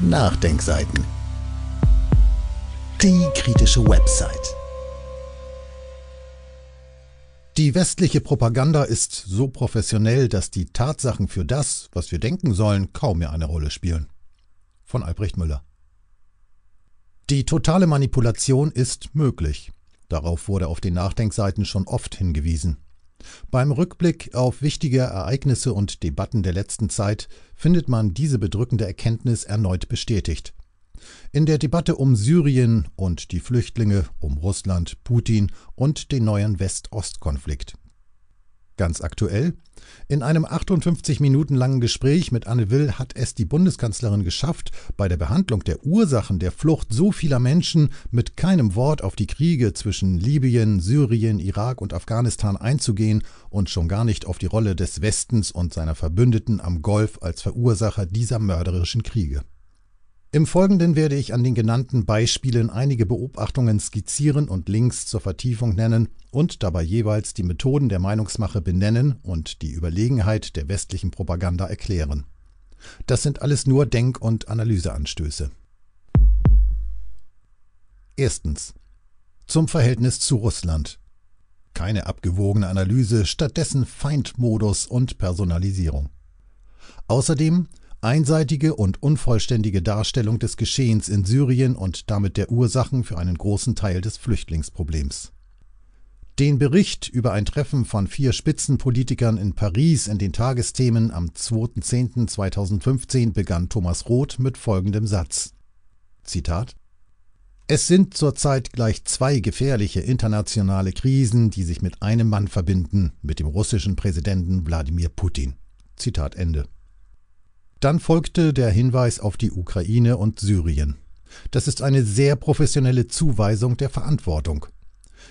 Nachdenkseiten. Die kritische Website. Die westliche Propaganda ist so professionell, dass die Tatsachen für das, was wir denken sollen, kaum mehr eine Rolle spielen. Von Albrecht Müller. Die totale Manipulation ist möglich. Darauf wurde auf den Nachdenkseiten schon oft hingewiesen. Beim Rückblick auf wichtige Ereignisse und Debatten der letzten Zeit findet man diese bedrückende Erkenntnis erneut bestätigt. In der Debatte um Syrien und die Flüchtlinge, um Russland, Putin und den neuen West-Ost-Konflikt Ganz aktuell. In einem 58 Minuten langen Gespräch mit Anne Will hat es die Bundeskanzlerin geschafft, bei der Behandlung der Ursachen der Flucht so vieler Menschen mit keinem Wort auf die Kriege zwischen Libyen, Syrien, Irak und Afghanistan einzugehen und schon gar nicht auf die Rolle des Westens und seiner Verbündeten am Golf als Verursacher dieser mörderischen Kriege. Im Folgenden werde ich an den genannten Beispielen einige Beobachtungen skizzieren und Links zur Vertiefung nennen und dabei jeweils die Methoden der Meinungsmache benennen und die Überlegenheit der westlichen Propaganda erklären. Das sind alles nur Denk- und Analyseanstöße. Erstens. Zum Verhältnis zu Russland. Keine abgewogene Analyse, stattdessen Feindmodus und Personalisierung. Außerdem einseitige und unvollständige Darstellung des Geschehens in Syrien und damit der Ursachen für einen großen Teil des Flüchtlingsproblems. Den Bericht über ein Treffen von vier Spitzenpolitikern in Paris in den Tagesthemen am 2.10.2015 begann Thomas Roth mit folgendem Satz. Zitat Es sind zurzeit gleich zwei gefährliche internationale Krisen, die sich mit einem Mann verbinden, mit dem russischen Präsidenten Wladimir Putin. Zitat Ende. Dann folgte der Hinweis auf die Ukraine und Syrien. Das ist eine sehr professionelle Zuweisung der Verantwortung.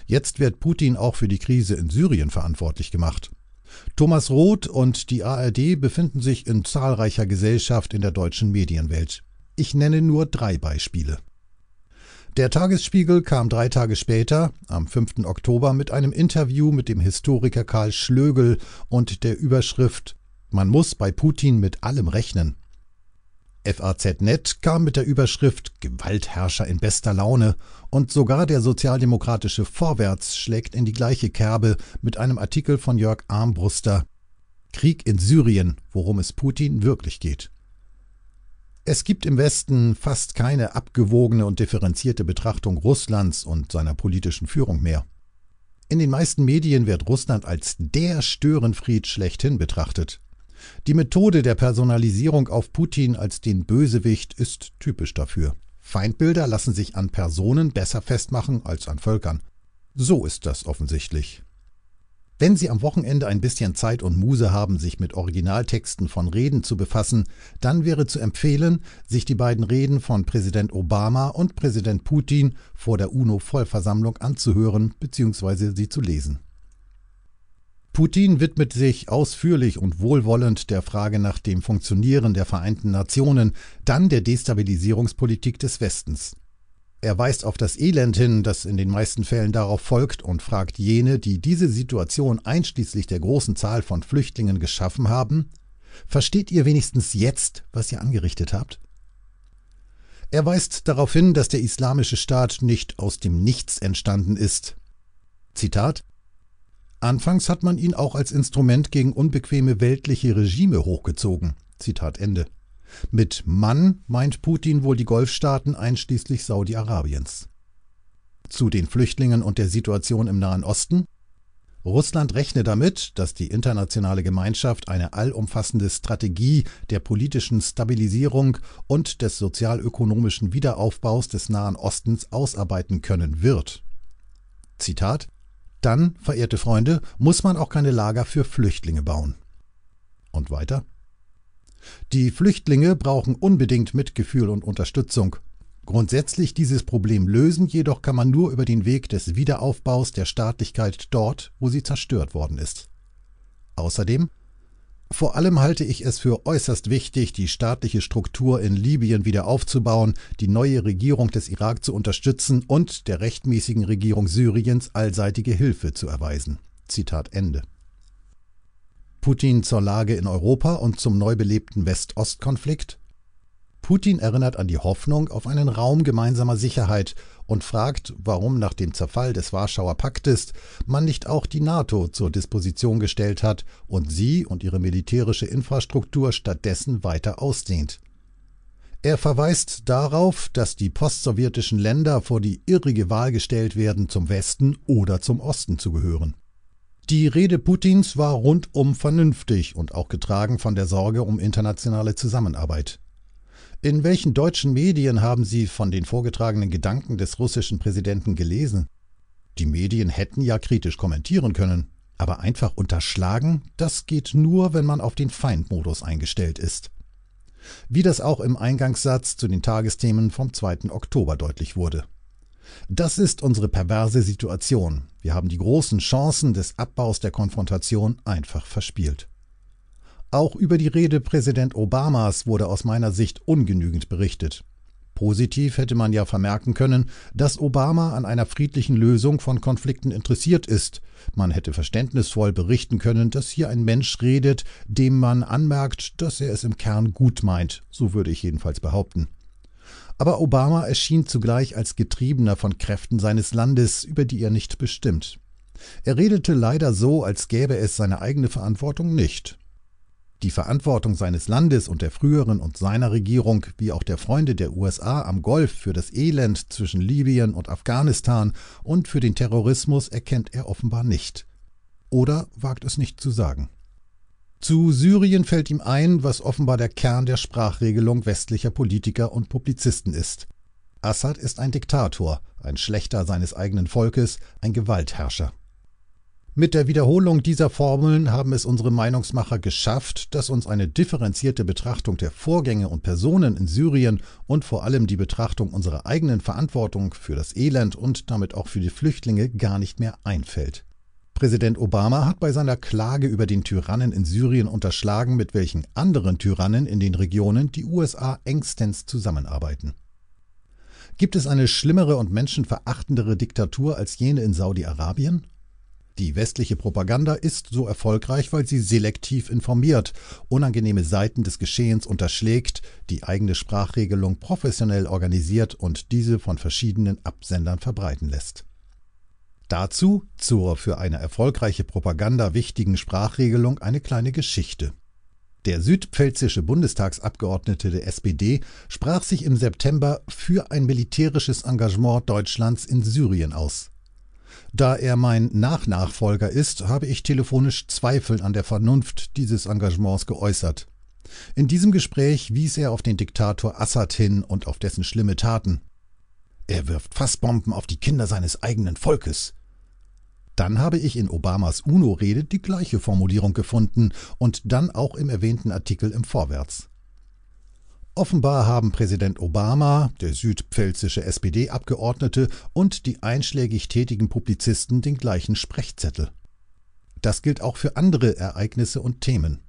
Jetzt wird Putin auch für die Krise in Syrien verantwortlich gemacht. Thomas Roth und die ARD befinden sich in zahlreicher Gesellschaft in der deutschen Medienwelt. Ich nenne nur drei Beispiele. Der Tagesspiegel kam drei Tage später, am 5. Oktober, mit einem Interview mit dem Historiker Karl Schlögel und der Überschrift man muss bei Putin mit allem rechnen. FAZ.net kam mit der Überschrift Gewaltherrscher in bester Laune und sogar der sozialdemokratische Vorwärts schlägt in die gleiche Kerbe mit einem Artikel von Jörg Armbruster Krieg in Syrien, worum es Putin wirklich geht. Es gibt im Westen fast keine abgewogene und differenzierte Betrachtung Russlands und seiner politischen Führung mehr. In den meisten Medien wird Russland als der Störenfried schlechthin betrachtet. Die Methode der Personalisierung auf Putin als den Bösewicht ist typisch dafür. Feindbilder lassen sich an Personen besser festmachen als an Völkern. So ist das offensichtlich. Wenn Sie am Wochenende ein bisschen Zeit und Muse haben, sich mit Originaltexten von Reden zu befassen, dann wäre zu empfehlen, sich die beiden Reden von Präsident Obama und Präsident Putin vor der UNO-Vollversammlung anzuhören bzw. sie zu lesen. Putin widmet sich ausführlich und wohlwollend der Frage nach dem Funktionieren der Vereinten Nationen, dann der Destabilisierungspolitik des Westens. Er weist auf das Elend hin, das in den meisten Fällen darauf folgt, und fragt jene, die diese Situation einschließlich der großen Zahl von Flüchtlingen geschaffen haben, Versteht ihr wenigstens jetzt, was ihr angerichtet habt? Er weist darauf hin, dass der islamische Staat nicht aus dem Nichts entstanden ist. Zitat Anfangs hat man ihn auch als Instrument gegen unbequeme weltliche Regime hochgezogen. Zitat Ende. Mit Mann meint Putin wohl die Golfstaaten einschließlich Saudi-Arabiens. Zu den Flüchtlingen und der Situation im Nahen Osten. Russland rechne damit, dass die internationale Gemeinschaft eine allumfassende Strategie der politischen Stabilisierung und des sozialökonomischen Wiederaufbaus des Nahen Ostens ausarbeiten können wird. Zitat dann, verehrte Freunde, muss man auch keine Lager für Flüchtlinge bauen. Und weiter? Die Flüchtlinge brauchen unbedingt Mitgefühl und Unterstützung. Grundsätzlich dieses Problem lösen jedoch kann man nur über den Weg des Wiederaufbaus der Staatlichkeit dort, wo sie zerstört worden ist. Außerdem vor allem halte ich es für äußerst wichtig, die staatliche Struktur in Libyen wieder aufzubauen, die neue Regierung des Irak zu unterstützen und der rechtmäßigen Regierung Syriens allseitige Hilfe zu erweisen. Zitat Ende. Putin zur Lage in Europa und zum neu belebten West-Ost-Konflikt Putin erinnert an die Hoffnung auf einen Raum gemeinsamer Sicherheit und fragt, warum nach dem Zerfall des Warschauer Paktes man nicht auch die NATO zur Disposition gestellt hat und sie und ihre militärische Infrastruktur stattdessen weiter ausdehnt. Er verweist darauf, dass die postsowjetischen Länder vor die irrige Wahl gestellt werden, zum Westen oder zum Osten zu gehören. Die Rede Putins war rundum vernünftig und auch getragen von der Sorge um internationale Zusammenarbeit. In welchen deutschen Medien haben Sie von den vorgetragenen Gedanken des russischen Präsidenten gelesen? Die Medien hätten ja kritisch kommentieren können, aber einfach unterschlagen, das geht nur, wenn man auf den Feindmodus eingestellt ist. Wie das auch im Eingangssatz zu den Tagesthemen vom 2. Oktober deutlich wurde. Das ist unsere perverse Situation. Wir haben die großen Chancen des Abbaus der Konfrontation einfach verspielt. Auch über die Rede Präsident Obamas wurde aus meiner Sicht ungenügend berichtet. Positiv hätte man ja vermerken können, dass Obama an einer friedlichen Lösung von Konflikten interessiert ist. Man hätte verständnisvoll berichten können, dass hier ein Mensch redet, dem man anmerkt, dass er es im Kern gut meint, so würde ich jedenfalls behaupten. Aber Obama erschien zugleich als Getriebener von Kräften seines Landes, über die er nicht bestimmt. Er redete leider so, als gäbe es seine eigene Verantwortung nicht. Die Verantwortung seines Landes und der früheren und seiner Regierung, wie auch der Freunde der USA am Golf für das Elend zwischen Libyen und Afghanistan und für den Terrorismus erkennt er offenbar nicht. Oder wagt es nicht zu sagen. Zu Syrien fällt ihm ein, was offenbar der Kern der Sprachregelung westlicher Politiker und Publizisten ist. Assad ist ein Diktator, ein Schlechter seines eigenen Volkes, ein Gewaltherrscher. Mit der Wiederholung dieser Formeln haben es unsere Meinungsmacher geschafft, dass uns eine differenzierte Betrachtung der Vorgänge und Personen in Syrien und vor allem die Betrachtung unserer eigenen Verantwortung für das Elend und damit auch für die Flüchtlinge gar nicht mehr einfällt. Präsident Obama hat bei seiner Klage über den Tyrannen in Syrien unterschlagen, mit welchen anderen Tyrannen in den Regionen die USA engstens zusammenarbeiten. Gibt es eine schlimmere und menschenverachtendere Diktatur als jene in Saudi-Arabien? Die westliche Propaganda ist so erfolgreich, weil sie selektiv informiert, unangenehme Seiten des Geschehens unterschlägt, die eigene Sprachregelung professionell organisiert und diese von verschiedenen Absendern verbreiten lässt. Dazu zur für eine erfolgreiche Propaganda wichtigen Sprachregelung eine kleine Geschichte. Der südpfälzische Bundestagsabgeordnete der SPD sprach sich im September für ein militärisches Engagement Deutschlands in Syrien aus. Da er mein Nachnachfolger ist, habe ich telefonisch Zweifel an der Vernunft dieses Engagements geäußert. In diesem Gespräch wies er auf den Diktator Assad hin und auf dessen schlimme Taten. Er wirft Fassbomben auf die Kinder seines eigenen Volkes. Dann habe ich in Obamas UNO-Rede die gleiche Formulierung gefunden und dann auch im erwähnten Artikel im Vorwärts. Offenbar haben Präsident Obama, der südpfälzische SPD-Abgeordnete und die einschlägig tätigen Publizisten den gleichen Sprechzettel. Das gilt auch für andere Ereignisse und Themen.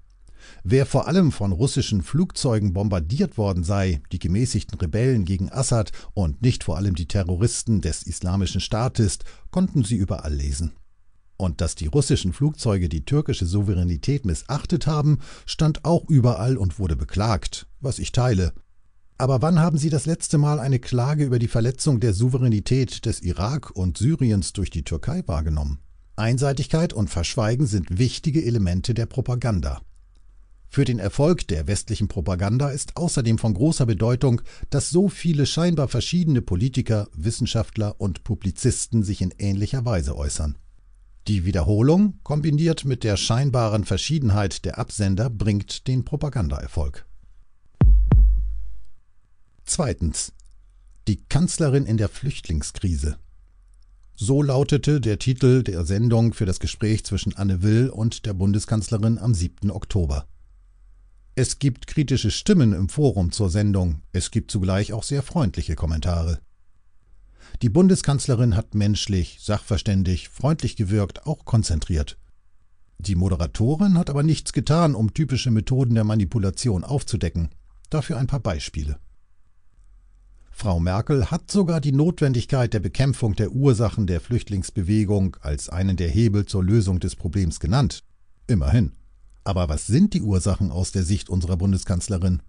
Wer vor allem von russischen Flugzeugen bombardiert worden sei, die gemäßigten Rebellen gegen Assad und nicht vor allem die Terroristen des Islamischen Staates, konnten sie überall lesen. Und dass die russischen Flugzeuge die türkische Souveränität missachtet haben, stand auch überall und wurde beklagt, was ich teile. Aber wann haben Sie das letzte Mal eine Klage über die Verletzung der Souveränität des Irak und Syriens durch die Türkei wahrgenommen? Einseitigkeit und Verschweigen sind wichtige Elemente der Propaganda. Für den Erfolg der westlichen Propaganda ist außerdem von großer Bedeutung, dass so viele scheinbar verschiedene Politiker, Wissenschaftler und Publizisten sich in ähnlicher Weise äußern. Die Wiederholung kombiniert mit der scheinbaren Verschiedenheit der Absender bringt den Propagandaerfolg. Zweitens. Die Kanzlerin in der Flüchtlingskrise. So lautete der Titel der Sendung für das Gespräch zwischen Anne Will und der Bundeskanzlerin am 7. Oktober. Es gibt kritische Stimmen im Forum zur Sendung, es gibt zugleich auch sehr freundliche Kommentare. Die Bundeskanzlerin hat menschlich, sachverständig, freundlich gewirkt, auch konzentriert. Die Moderatorin hat aber nichts getan, um typische Methoden der Manipulation aufzudecken. Dafür ein paar Beispiele. Frau Merkel hat sogar die Notwendigkeit der Bekämpfung der Ursachen der Flüchtlingsbewegung als einen der Hebel zur Lösung des Problems genannt. Immerhin. Aber was sind die Ursachen aus der Sicht unserer Bundeskanzlerin?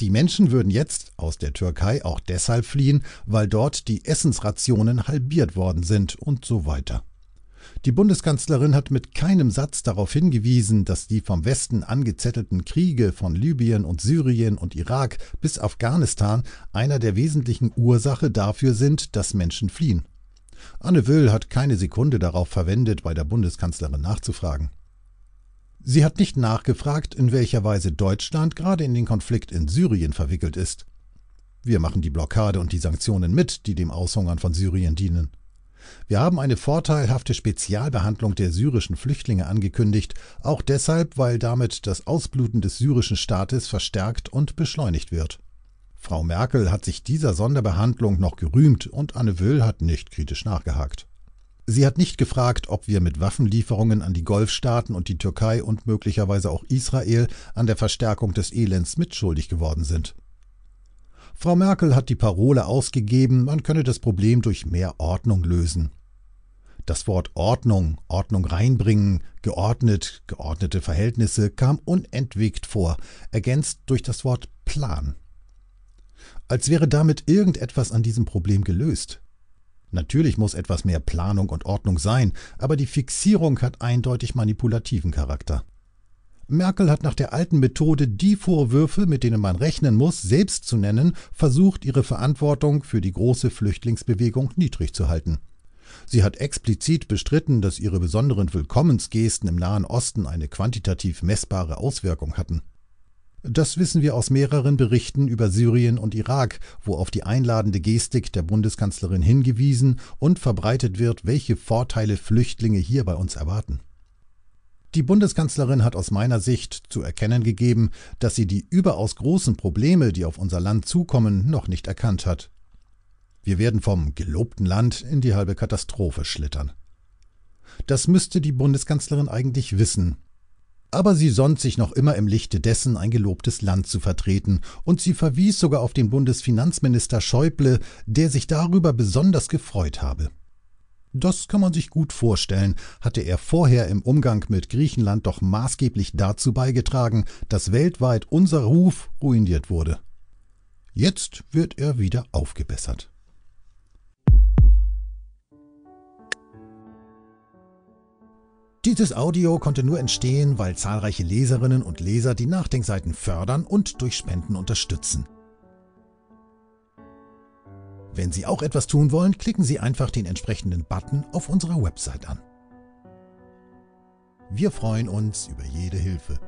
Die Menschen würden jetzt aus der Türkei auch deshalb fliehen, weil dort die Essensrationen halbiert worden sind und so weiter. Die Bundeskanzlerin hat mit keinem Satz darauf hingewiesen, dass die vom Westen angezettelten Kriege von Libyen und Syrien und Irak bis Afghanistan einer der wesentlichen Ursache dafür sind, dass Menschen fliehen. Anne Wöhl hat keine Sekunde darauf verwendet, bei der Bundeskanzlerin nachzufragen. Sie hat nicht nachgefragt, in welcher Weise Deutschland gerade in den Konflikt in Syrien verwickelt ist. Wir machen die Blockade und die Sanktionen mit, die dem Aushungern von Syrien dienen. Wir haben eine vorteilhafte Spezialbehandlung der syrischen Flüchtlinge angekündigt, auch deshalb, weil damit das Ausbluten des syrischen Staates verstärkt und beschleunigt wird. Frau Merkel hat sich dieser Sonderbehandlung noch gerühmt und Anne Will hat nicht kritisch nachgehakt. Sie hat nicht gefragt, ob wir mit Waffenlieferungen an die Golfstaaten und die Türkei und möglicherweise auch Israel an der Verstärkung des Elends mitschuldig geworden sind. Frau Merkel hat die Parole ausgegeben, man könne das Problem durch mehr Ordnung lösen. Das Wort Ordnung, Ordnung reinbringen, geordnet, geordnete Verhältnisse kam unentwegt vor, ergänzt durch das Wort Plan. Als wäre damit irgendetwas an diesem Problem gelöst. Natürlich muss etwas mehr Planung und Ordnung sein, aber die Fixierung hat eindeutig manipulativen Charakter. Merkel hat nach der alten Methode die Vorwürfe, mit denen man rechnen muss, selbst zu nennen, versucht, ihre Verantwortung für die große Flüchtlingsbewegung niedrig zu halten. Sie hat explizit bestritten, dass ihre besonderen Willkommensgesten im Nahen Osten eine quantitativ messbare Auswirkung hatten. Das wissen wir aus mehreren Berichten über Syrien und Irak, wo auf die einladende Gestik der Bundeskanzlerin hingewiesen und verbreitet wird, welche Vorteile Flüchtlinge hier bei uns erwarten. Die Bundeskanzlerin hat aus meiner Sicht zu erkennen gegeben, dass sie die überaus großen Probleme, die auf unser Land zukommen, noch nicht erkannt hat. Wir werden vom gelobten Land in die halbe Katastrophe schlittern. Das müsste die Bundeskanzlerin eigentlich wissen, aber sie sonnt sich noch immer im Lichte dessen, ein gelobtes Land zu vertreten, und sie verwies sogar auf den Bundesfinanzminister Schäuble, der sich darüber besonders gefreut habe. Das kann man sich gut vorstellen, hatte er vorher im Umgang mit Griechenland doch maßgeblich dazu beigetragen, dass weltweit unser Ruf ruiniert wurde. Jetzt wird er wieder aufgebessert. Dieses Audio konnte nur entstehen, weil zahlreiche Leserinnen und Leser die Nachdenkseiten fördern und durch Spenden unterstützen. Wenn Sie auch etwas tun wollen, klicken Sie einfach den entsprechenden Button auf unserer Website an. Wir freuen uns über jede Hilfe.